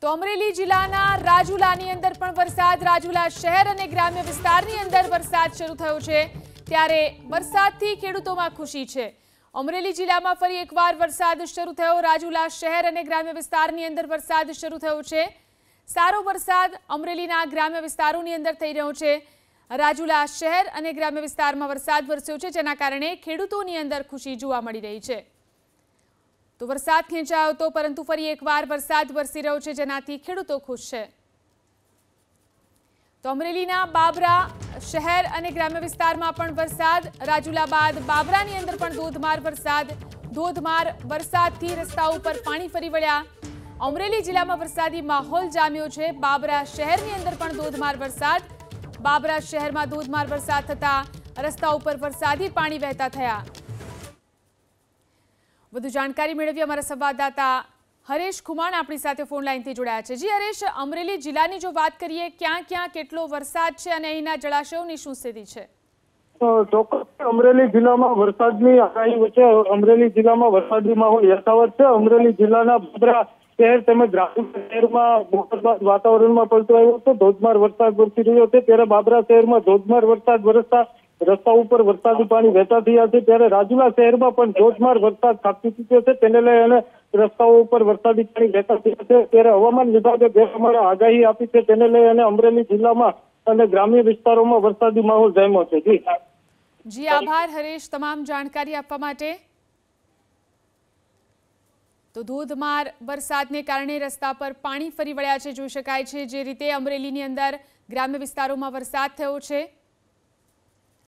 તો અમરેલી જિલ્લાના રાજુલાની અંદર પણ વરસાદ રાજુલા શહેર અને ગ્રામ્ય વિસ્તારની અંદર વરસાદ શરૂ થયો છે ત્યારે વરસાદથી ખેડૂતોમાં ખુશી છે અમરેલી જિલ્લામાં ફરી એકવાર વરસાદ શરૂ થયો રાજુલા શહેર અને ગ્રામ્ય વિસ્તારની અંદર વરસાદ શરૂ થયો છે સારો વરસાદ અમરેલીના ગ્રામ્ય વિસ્તારોની અંદર થઈ રહ્યો છે રાજુલા શહેર અને ગ્રામ્ય વિસ્તારમાં વરસાદ વરસ્યો છે જેના કારણે ખેડૂતોની અંદર ખુશી જોવા મળી રહી છે તો વરસાદ ખેંચાયો હતો પરંતુ ફરી એકવાર વરસાદ વરસી રહ્યો છે જેનાથી ખેડૂતો ખુશ છે તો અમરેલીના બાબરા શહેર અને ગ્રામ્ય વિસ્તારમાં પણ વરસાદ રાજુલા બાદ બાબરાની અંદર પણ ધોધમાર વરસાદ ધોધમાર વરસાદથી રસ્તા ઉપર પાણી ફરી વળ્યા અમરેલી જિલ્લામાં વરસાદી માહોલ જામ્યો છે બાબરા શહેરની અંદર પણ ધોધમાર વરસાદ બાબરા શહેરમાં ધોધમાર વરસાદ થતા રસ્તા ઉપર વરસાદી પાણી વહેતા થયા વધુ જાણકારી મેળવી અમારા સંવાદદાતા હરેશ ખુમાણ આપણી સાથે ફોન લાઈનથી જોડાયા છે જી હરેશ અમરેલી જિલ્લાની જો વાત કરીએ ક્યાં ક્યાં કેટલો વરસાદ છે અને અહીંના જળાશયોની શું સ્થિતિ છે અમરેલી જિલ્લામાં વરસાદની આગાહી વચ્ચે અમરેલી જિલ્લામાં વરસાદી માહોલ યથાવત છે અમરેલી જિલ્લાના ભદ્રા શહેર તેમજ ગ્રામીણ શહેરમાં મુહૂર્તબાદ વાતાવરણમાં પલટો આવ્યો હતો ધોધમાર વરસાદ વરસી રહ્યો છે ત્યારે બાબરા શહેરમાં ધોધમાર વરસાદ વરસતા રસ્તા ઉપર વરસાદી પાણી વહેતા થયા છે ત્યારે રાજુલા શહેરમાં પણ ધોધમાર વરસાદ ખાબકી ચૂક્યો છે તેને લઈ અને રસ્તાઓ ઉપર વરસાદી પાણી વહેતા થયા છે ત્યારે હવામાન વિભાગે બે પ્રમાણે આગાહી આપી છે તેને લઈ અને અમરેલી જિલ્લામાં અને ગ્રામ્ય વિસ્તારોમાં વરસાદી માહોલ જામ્યો છે જી જી આભાર હરેશ તમામ જાણકારી આપવા માટે તો ધોધમાર વરસાદને કારણે રસ્તા પર પાણી ફરી વળ્યા છે જોઈ શકાય છે જે રીતે અમરેલીની અંદર ગ્રામ્ય વિસ્તારોમાં વરસાદ થયો છે